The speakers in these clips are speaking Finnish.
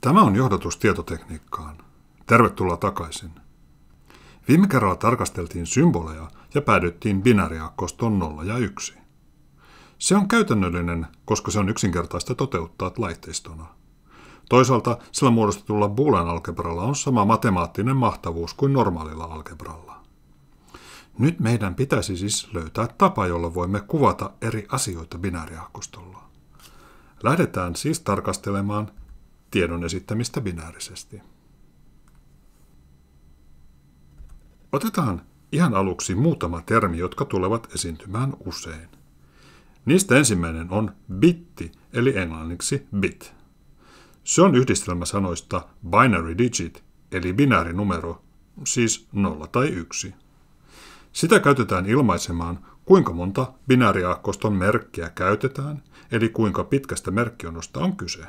Tämä on johdatus tietotekniikkaan. Tervetuloa takaisin. Viime kerralla tarkasteltiin symboleja ja päädyttiin binääriakkostoon 0 ja 1. Se on käytännöllinen, koska se on yksinkertaista toteuttaa laitteistona. Toisaalta sillä muodostetulla Boolean algebralla on sama matemaattinen mahtavuus kuin normaalilla algebralla. Nyt meidän pitäisi siis löytää tapa, jolla voimme kuvata eri asioita binääriaakostolla. Lähdetään siis tarkastelemaan tiedon esittämistä binäärisesti. Otetaan ihan aluksi muutama termi, jotka tulevat esiintymään usein. Niistä ensimmäinen on bitti, eli englanniksi bit. Se on yhdistelmä sanoista binary digit, eli binäärinumero, siis 0 tai 1. Sitä käytetään ilmaisemaan, kuinka monta binääriaakkoston merkkiä käytetään, eli kuinka pitkästä merkkionosta on kyse.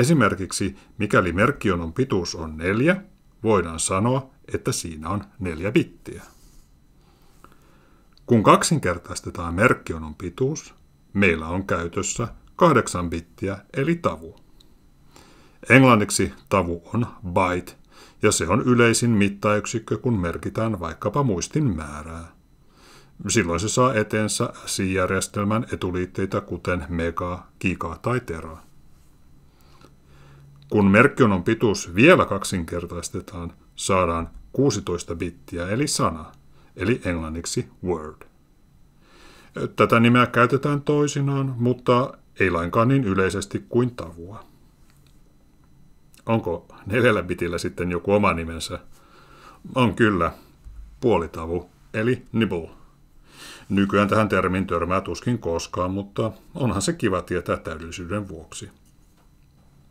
Esimerkiksi mikäli merkkionon pituus on 4, voidaan sanoa, että siinä on 4 bittiä. Kun kaksinkertaistetaan merkkionon pituus, meillä on käytössä 8 bittiä eli tavu. Englanniksi tavu on byte, ja se on yleisin mittayksikkö, kun merkitään vaikkapa muistin määrää. Silloin se saa eteensä c järjestelmän etuliitteitä kuten mega, giga tai tera. Kun merkkionon pituus vielä kaksinkertaistetaan, saadaan 16 bittiä eli sana, eli englanniksi word. Tätä nimeä käytetään toisinaan, mutta ei lainkaan niin yleisesti kuin tavua. Onko neljällä bitillä sitten joku oma nimensä? On kyllä, puolitavu, eli nibble. Nykyään tähän termiin törmää tuskin koskaan, mutta onhan se kiva tietää täydellisyyden vuoksi.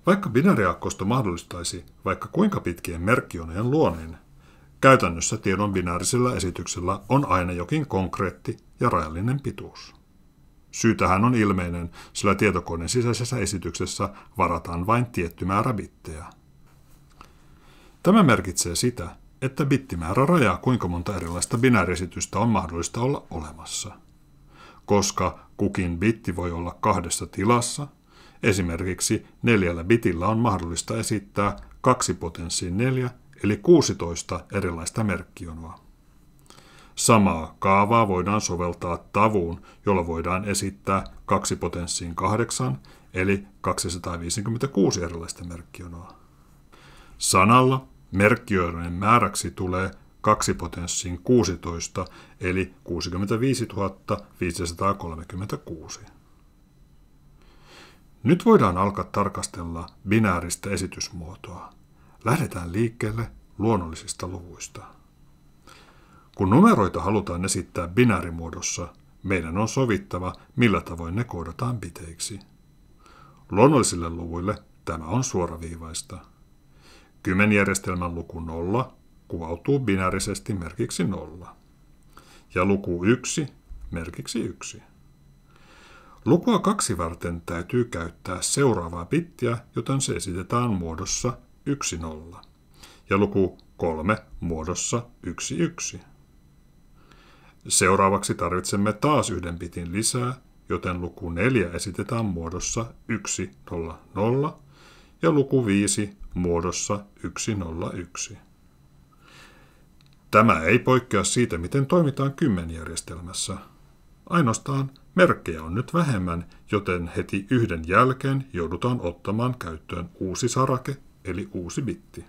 Vaikka binääriaakkosto mahdollistaisi vaikka kuinka pitkien merkkionojen luoneen, käytännössä tiedon binäärisellä esityksellä on aina jokin konkreetti ja rajallinen pituus. Syytähän on ilmeinen, sillä tietokoneen sisäisessä esityksessä varataan vain tietty määrä bittejä. Tämä merkitsee sitä, että bittimäärä rajaa kuinka monta erilaista binääriesitystä on mahdollista olla olemassa. Koska kukin bitti voi olla kahdessa tilassa – Esimerkiksi neljällä bitillä on mahdollista esittää kaksi potenssiin neljä, eli 16 erilaista merkkionvaa. Samaa kaavaa voidaan soveltaa tavuun, jolla voidaan esittää kaksi potenssiin kahdeksan, eli 256 erilaista merkkionoa. Sanalla merkkioiden määräksi tulee 2 potenssiin 16, eli 65 536. Nyt voidaan alkaa tarkastella binääristä esitysmuotoa. Lähdetään liikkeelle luonnollisista luvuista. Kun numeroita halutaan esittää binäärimuodossa, meidän on sovittava, millä tavoin ne koodataan piteiksi. Luonnollisille luvuille tämä on suoraviivaista. Kymmenjärjestelmän luku 0 kuvautuu binäärisesti merkiksi 0 ja luku 1 merkiksi 1. Lukua kaksi varten täytyy käyttää seuraavaa bittiä, joten se esitetään muodossa 1,0 ja luku 3 muodossa 1,1. Seuraavaksi tarvitsemme taas yhden bitin lisää, joten luku 4 esitetään muodossa 1,00 ja luku 5 muodossa 101. Tämä ei poikkea siitä, miten toimitaan kymmenjärjestelmässä. Ainoastaan Merkkejä on nyt vähemmän, joten heti yhden jälkeen joudutaan ottamaan käyttöön uusi sarake eli uusi bitti.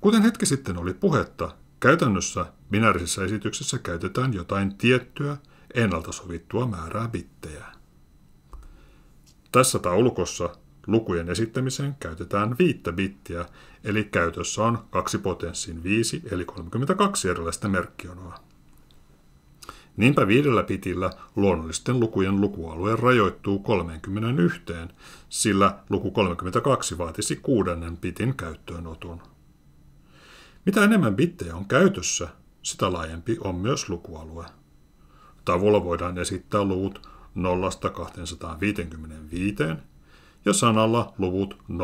Kuten hetki sitten oli puhetta, käytännössä binäärisessä esityksessä käytetään jotain tiettyä, ennalta sovittua määrää bittejä. Tässä taulukossa lukujen esittämiseen käytetään viittä bittiä, eli käytössä on kaksi potenssiin 5 eli 32 erilaista merkkionoa. Niinpä viidellä pitillä luonnollisten lukujen lukualue rajoittuu 31, sillä luku 32 vaatisi kuudennen pitin käyttöönoton. Mitä enemmän bittejä on käytössä, sitä laajempi on myös lukualue. Tavulla voidaan esittää luvut 0-255 ja sanalla luvut 0-65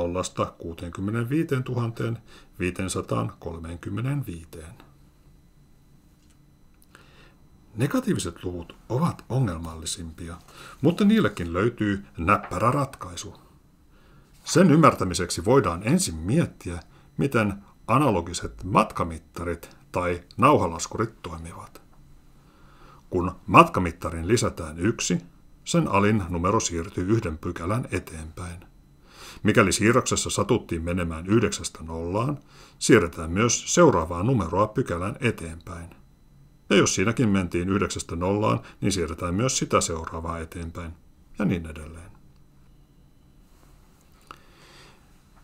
535. Negatiiviset luvut ovat ongelmallisimpia, mutta niillekin löytyy näppärä ratkaisu. Sen ymmärtämiseksi voidaan ensin miettiä, miten analogiset matkamittarit tai nauhalaskurit toimivat. Kun matkamittarin lisätään yksi, sen alin numero siirtyy yhden pykälän eteenpäin. Mikäli siirroksessa satuttiin menemään yhdeksästä nollaan, siirretään myös seuraavaa numeroa pykälän eteenpäin – ja jos siinäkin mentiin yhdeksästä nollaan, niin siirretään myös sitä seuraavaa eteenpäin. Ja niin edelleen.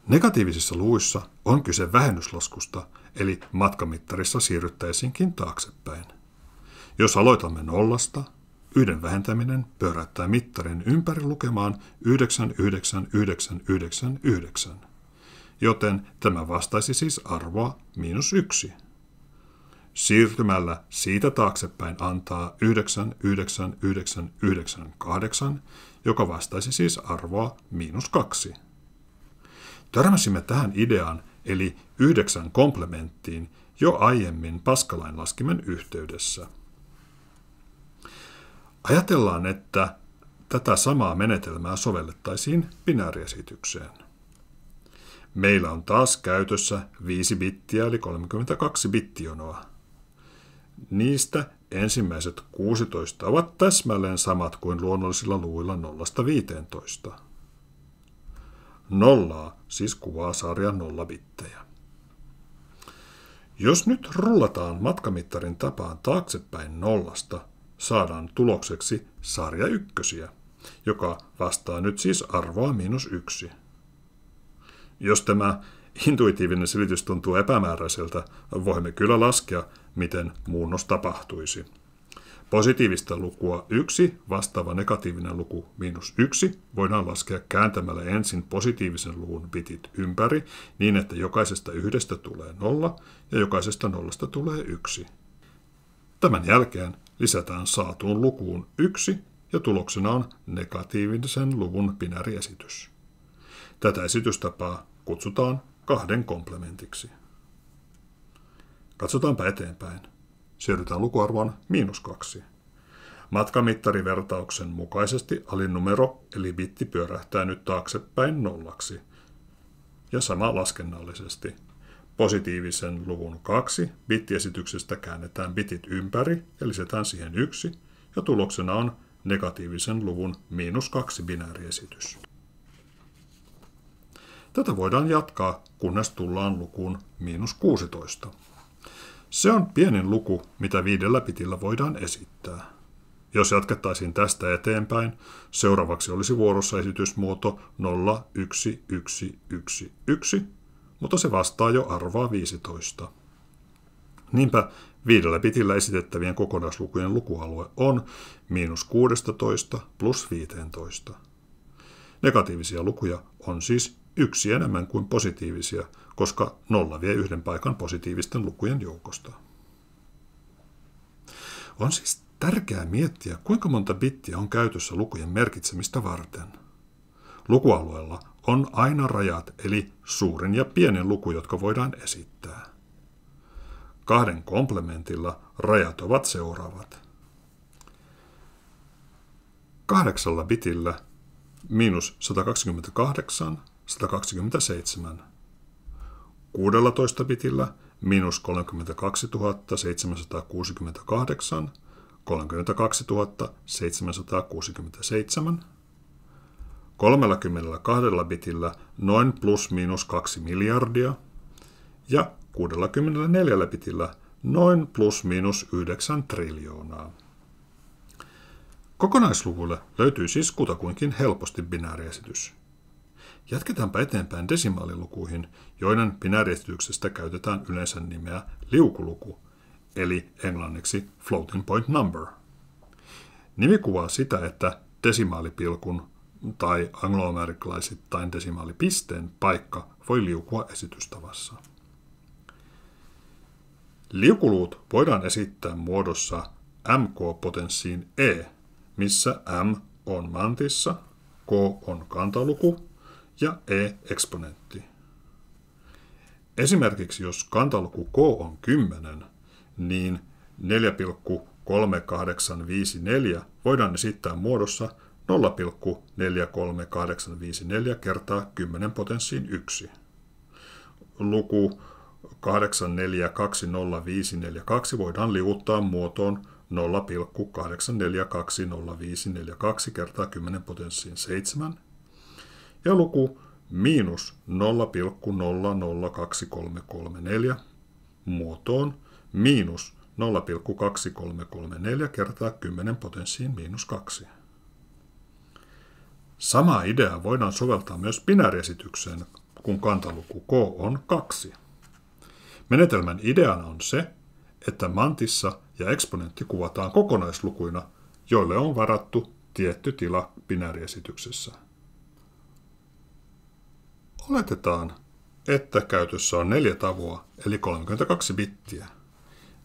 Negatiivisissa luissa on kyse vähennyslaskusta, eli matkamittarissa siirryttäisiinkin taaksepäin. Jos aloitamme nollasta, yhden vähentäminen pyöräyttää mittarin ympäri lukemaan 99999, joten tämä vastaisi siis arvoa miinus yksi siirtymällä siitä taaksepäin antaa 99998, joka vastaisi siis arvoa miinus kaksi. Törmäsimme tähän ideaan eli yhdeksän komplementtiin jo aiemmin Paskalain laskimen yhteydessä. Ajatellaan, että tätä samaa menetelmää sovellettaisiin binääriesitykseen. Meillä on taas käytössä 5 bittiä eli 32 bittijonoa. Niistä ensimmäiset 16 ovat täsmälleen samat kuin luonnollisilla luvuilla 0-15. Nollaa siis kuvaa sarja nollabittejä. Jos nyt rullataan matkamittarin tapaan taaksepäin nollasta, saadaan tulokseksi sarja ykkösiä, joka vastaa nyt siis arvoa miinus yksi. Jos tämä intuitiivinen selitys tuntuu epämääräiseltä, voimme kyllä laskea, miten muunnos tapahtuisi. Positiivista lukua 1 vastaava negatiivinen luku miinus 1 voidaan laskea kääntämällä ensin positiivisen luvun bitit ympäri niin, että jokaisesta yhdestä tulee nolla ja jokaisesta nollasta tulee yksi. Tämän jälkeen lisätään saatuun lukuun 1 ja tuloksena on negatiivisen luvun binääriesitys. Tätä esitystapaa kutsutaan kahden komplementiksi. Katsotaanpa eteenpäin. Siirrytään lukuarvoon miinus kaksi. Matkamittarivertauksen mukaisesti alin numero eli bitti pyörähtää nyt taaksepäin nollaksi. Ja sama laskennallisesti. Positiivisen luvun 2 bittiesityksestä käännetään bitit ympäri, eli lisätään siihen yksi, ja tuloksena on negatiivisen luvun miinus kaksi binääriesitys. Tätä voidaan jatkaa, kunnes tullaan lukuun miinus 16. Se on pienin luku, mitä viidellä pitillä voidaan esittää. Jos jatkettaisiin tästä eteenpäin, seuraavaksi olisi vuorossa esitysmuoto 01111, mutta se vastaa jo arvaa 15. Niinpä viidellä pitillä esitettävien kokonaislukujen lukualue on miinus 16 plus 15. Negatiivisia lukuja on siis yksi enemmän kuin positiivisia, koska nolla vie yhden paikan positiivisten lukujen joukosta. On siis tärkeää miettiä, kuinka monta bittiä on käytössä lukujen merkitsemistä varten. Lukualueella on aina rajat, eli suurin ja pienin luku, jotka voidaan esittää. Kahden komplementilla rajat ovat seuraavat. Kahdeksalla bitillä miinus 128 127. 16 bitillä miinus 32 768, 32 767, 32 bitillä noin plus miinus 2 miljardia ja 64 bitillä noin plus miinus 9 triljoonaa. Kokonaisluvulle löytyy siis kutakuinkin helposti binääriesitys. Jatketaanpa eteenpäin desimaalilukuihin, joiden binääriestityksestä käytetään yleensä nimeä liukuluku, eli englanniksi floating point number. Nimi kuvaa sitä, että desimaalipilkun tai angloamerikkalaisittain desimaalipisteen paikka voi liukua esitystavassa. Liukuluut voidaan esittää muodossa mk-potenssiin e, missä m on mantissa, k on kantaluku ja e-eksponentti. Esimerkiksi jos kantaluku k on 10, niin 4,3854 voidaan esittää muodossa 0,43854 kertaa 10 potenssiin 1. Luku 8420542 voidaan liuuttaa muotoon 0,8420542 kertaa 10 potenssiin 7 ja luku miinus 0,002334 muotoon miinus 0,2334 kertaa 10 potenssiin miinus 2. Samaa ideaa voidaan soveltaa myös binääriesitykseen, kun kantaluku k on 2. Menetelmän ideana on se, että mantissa ja eksponentti kuvataan kokonaislukuina, joille on varattu tietty tila binääriesityksessä. Oletetaan, että käytössä on neljä tavua, eli 32 bittiä.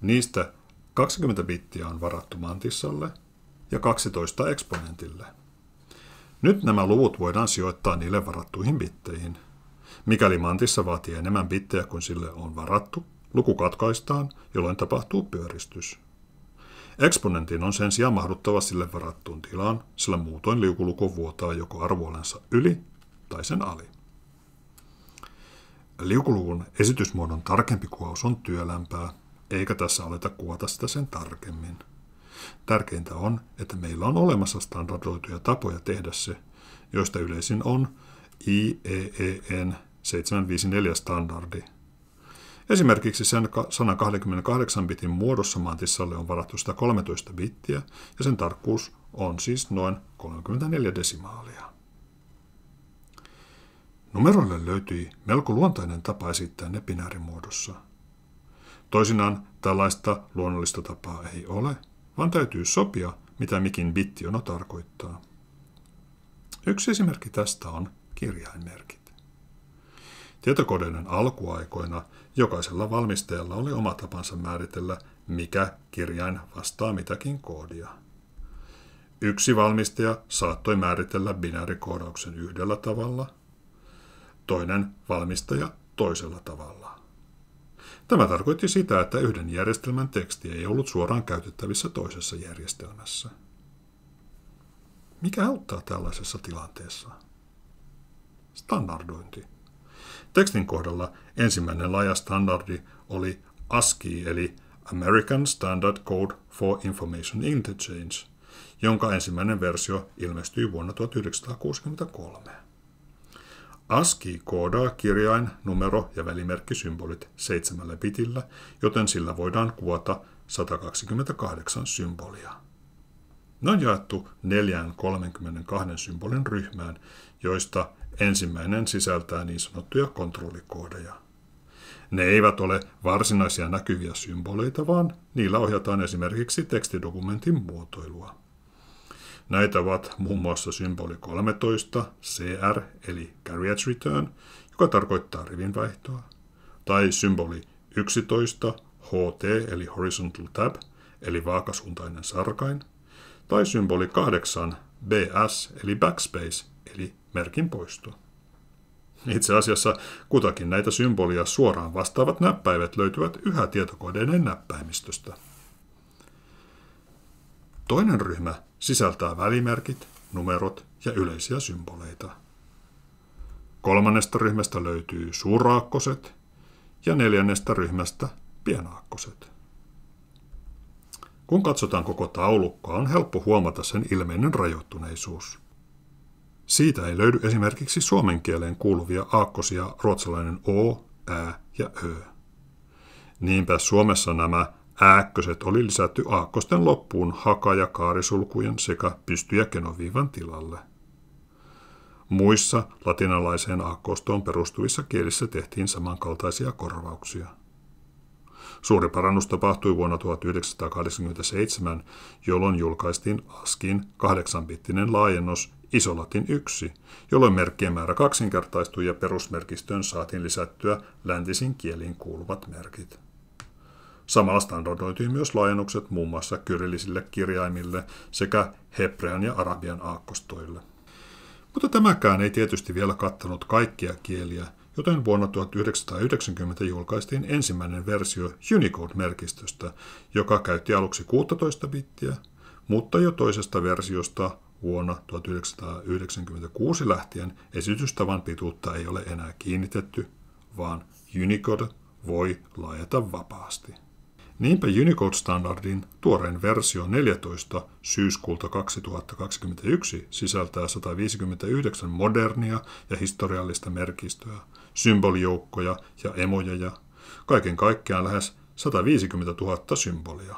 Niistä 20 bittiä on varattu mantissalle ja 12 eksponentille. Nyt nämä luvut voidaan sijoittaa niille varattuihin bitteihin. Mikäli mantissa vaatii enemmän bittejä kuin sille on varattu, luku katkaistaan, jolloin tapahtuu pyöristys. Eksponentin on sen sijaan mahduttava sille varattuun tilaan, sillä muutoin liukuluku vuotaa joko arvolensa yli tai sen ali. Liukuluvun esitysmuodon tarkempi kuvaus on työlämpää, eikä tässä aleta kuvata sitä sen tarkemmin. Tärkeintä on, että meillä on olemassa standardoituja tapoja tehdä se, joista yleisin on IEEN 754-standardi. Esimerkiksi sen 128 bitin muodossa mantissalle on varattu 113 bittiä ja sen tarkkuus on siis noin 34 desimaalia. Numeroille löytyi melko luontainen tapa esittää ne binäärimuodossa. Toisinaan tällaista luonnollista tapaa ei ole, vaan täytyy sopia, mitä mikin bittiono tarkoittaa. Yksi esimerkki tästä on kirjainmerkit. Tietokoneiden alkuaikoina jokaisella valmistajalla oli oma tapansa määritellä, mikä kirjain vastaa mitäkin koodia. Yksi valmistaja saattoi määritellä binäärikoodauksen yhdellä tavalla, toinen valmistaja toisella tavalla. Tämä tarkoitti sitä, että yhden järjestelmän teksti ei ollut suoraan käytettävissä toisessa järjestelmässä. Mikä auttaa tällaisessa tilanteessa? Standardointi. Tekstin kohdalla ensimmäinen laaja standardi oli ASCII eli American Standard Code for Information Interchange, jonka ensimmäinen versio ilmestyi vuonna 1963. ASCII koodaa kirjain, numero- ja välimerkkisymbolit seitsemällä bitillä, joten sillä voidaan kuota 128 symbolia. Ne on jaettu neljään 32 symbolin ryhmään, joista ensimmäinen sisältää niin sanottuja kontrollikoodeja. Ne eivät ole varsinaisia näkyviä symboleita, vaan niillä ohjataan esimerkiksi tekstidokumentin muotoilua. Näitä ovat muun muassa symboli 13, CR eli Carriage Return, joka tarkoittaa rivinvaihtoa, tai symboli 11, HT eli Horizontal Tab, eli vaakasuuntainen sarkain, tai symboli 8, BS eli Backspace, eli merkin poisto. Itse asiassa kutakin näitä symbolia suoraan vastaavat näppäivät löytyvät yhä tietokoneiden näppäimistöstä. Toinen ryhmä sisältää välimerkit, numerot ja yleisiä symboleita. Kolmannesta ryhmästä löytyy suuraakkoset ja neljännestä ryhmästä pienaakkoset. Kun katsotaan koko taulukkoa, on helppo huomata sen ilmeinen rajoittuneisuus. Siitä ei löydy esimerkiksi suomen kieleen kuuluvia aakkosia ruotsalainen o, ä ja ö. Niinpä Suomessa nämä Ääkköset oli lisätty aakkosten loppuun haka- ja kaarisulkujen sekä pysty- ja kenoviivan tilalle. Muissa latinalaiseen aakkostoon perustuvissa kielissä tehtiin samankaltaisia korvauksia. Suuri parannus tapahtui vuonna 1987, jolloin julkaistiin ASKin kahdeksanpittinen laajennus Isolatin 1, jolloin merkkien määrä kaksinkertaistui ja perusmerkistöön saatiin lisättyä läntisin kieliin kuuluvat merkit. Samalla standardoitiin myös laajennukset muun muassa kyrillisille kirjaimille sekä hebrean ja arabian aakkostoille. Mutta tämäkään ei tietysti vielä kattanut kaikkia kieliä, joten vuonna 1990 julkaistiin ensimmäinen versio Unicode-merkistöstä, joka käytti aluksi 16 bittiä, mutta jo toisesta versiosta vuonna 1996 lähtien esitystavan pituutta ei ole enää kiinnitetty, vaan Unicode voi laajata vapaasti. Niinpä Unicode-standardin tuorein versio 14 syyskuulta 2021 sisältää 159 modernia ja historiallista merkistöä, symbolijoukkoja ja emojeja, kaiken kaikkiaan lähes 150 000 symbolia.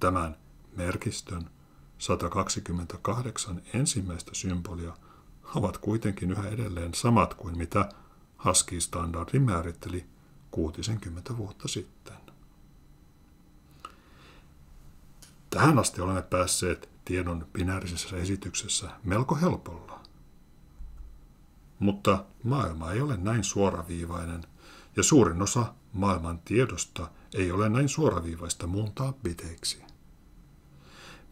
Tämän merkistön 128 ensimmäistä symbolia ovat kuitenkin yhä edelleen samat kuin mitä haski standardi määritteli 60 vuotta sitten. Tähän asti olemme päässeet tiedon binäärisessä esityksessä melko helpolla. Mutta maailma ei ole näin suoraviivainen, ja suurin osa maailman tiedosta ei ole näin suoraviivaista muuntaa biteiksi.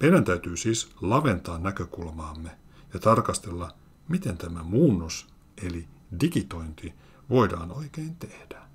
Meidän täytyy siis laventaa näkökulmaamme ja tarkastella, miten tämä muunnos eli digitointi voidaan oikein tehdä.